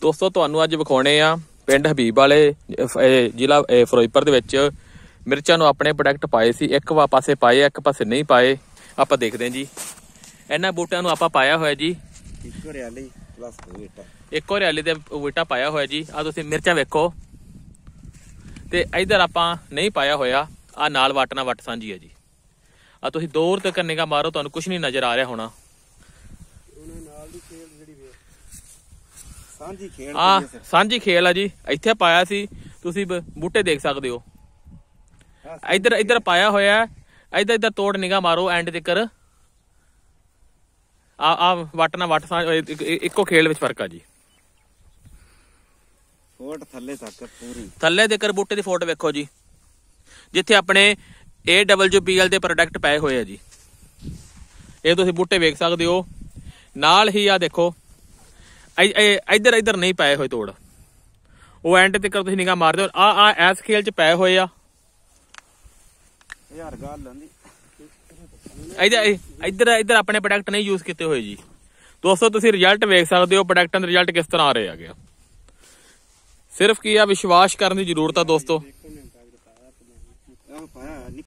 ਦੋਸਤੋ ਤੁਹਾਨੂੰ ਅੱਜ ਵਿਖਾਉਣੇ ਆ ਪਿੰਡ ਹਬੀਬ ਵਾਲੇ ਜ਼ਿਲ੍ਹਾ ਫਿਰੋਜ਼ਪੁਰ ਦੇ ਵਿੱਚ ਮਿਰਚਾਂ ਨੂੰ ਆਪਣੇ ਪ੍ਰੋਡਕਟ ਪਾਏ ਸੀ ਇੱਕ ਵਾ ਪਾਸੇ ਪਾਏ ਇੱਕ ਪਾਸੇ ਨਹੀਂ ਪਾਏ ਆਪਾਂ ਦੇਖਦੇ ਹਾਂ ਜੀ ਇਹਨਾਂ ਬੂਟਿਆਂ ਨੂੰ ਆਪਾਂ ਪਾਇਆ ਹੋਇਆ ਜੀ ਇੱਕ ਹਰਿਆਲੀ ਪਲੱਸ ਬੂਟਾ ਇੱਕ ਹਰਿਆਲੀ ਦੇ ਬੂਟਾ ਪਾਇਆ ਹੋਇਆ ਜੀ ਆ ਤੁਸੀਂ ਮਿਰਚਾਂ ਵੇਖੋ ਤੇ ਇਧਰ ਆਪਾਂ ਨਹੀਂ ਪਾਇਆ ਹੋਇਆ ਆ ਨਾਲ ਵਟਣਾ ਵਟ ਸਾਂਝੀ ਹੈ ਜੀ ਆ ਤੁਸੀਂ ਦੂਰ ਤੱਕ ਨਿਗਾ ਮਾਰੋ ਤੁਹਾਨੂੰ ਕੁਝ ਨਹੀਂ ਨਜ਼ਰ ਆ ਰਿਹਾ ਹੋਣਾ ਉਹਨਾਂ ਨਾਲ ਦੀ ਖੇਲ ਜਿਹੜੀ ਵੇ ਸਾਂਝੀ ਖੇਲ ਆ ਸਾਂਝੀ ਖੇਲ ਆ ਜੀ ਇੱਥੇ ਪਾਇਆ ਸੀ ਤੁਸੀਂ ਬੂਟੇ ਦੇਖ ਸਕਦੇ ਹੋ ਇੱਧਰ ਇੱਧਰ ਪਾਇਆ ਹੋਇਆ ਹੈ ਇੱਧਰ ਇੱਧਰ ਤੋੜ ਨਿਗਾ ਮਾਰੋ ਐਂਡ ਕਰ ਆ ਆ ਵਟ ਨਾ ਵਟ ਇੱਕੋ ਖੇਲ ਵਿੱਚ ਫਰਕ ਆ ਜੀ ਫੋਟ ਥੱਲੇ ਤੱਕ ਪੂਰੀ ਥੱਲੇ ਕਰ ਬੂਟੇ ਦੀ ਫੋਟ ਵੇਖੋ ਜੀ ਜਿੱਥੇ ਆਪਣੇ AWPL ਦੇ ਪ੍ਰੋਡਕਟ ਪਏ ਹੋਏ ਆ ਜੀ ਇਹ ਤੁਸੀਂ ਬੂਟੇ ਵੇਖ ਸਕਦੇ ਹੋ ਨਾਲ ਹੀ ਆ ਦੇਖੋ ਇੱਧਰ ਇੱਧਰ ਨਹੀਂ ਪਾਏ ਹੋਏ ਤੋੜ ਉਹ ਐਂਡ ਤੇ ਕਰ ਤੁਸੀਂ ਨਿਗਾ ਮਾਰਦੇ ਹੋ ਆ ਆ ਐਸ ਖੇਲ ਚ ਪਏ ਹੋਏ ਆ ਯਾਰ ਗੱਲ ਲੰਦੀ ਇਧਰ ਇੱਧਰ ਇੱਧਰ ਆਪਣੇ ਪ੍ਰੋਡਕਟ ਨਹੀਂ ਯੂਜ਼ ਕੀਤੇ ਹੋਏ ਜੀ ਦੋਸਤੋ ਤੁਸੀਂ ਰਿਜ਼ਲਟ ਵੇਖ ਸਕਦੇ ਹੋ ਪ੍ਰੋਡਕਟਾਂ ਦੇ ਰਿਜ਼ਲਟ ਕਿਸ ਤਰ੍ਹਾਂ ਆ ਰਹੇ ਗਿਆ ਸਿਰਫ ਕੀ ਆ ਵਿਸ਼ਵਾਸ ਕਰਨ ਦੀ ਜ਼ਰੂਰਤ ਆ ਦੋਸਤੋ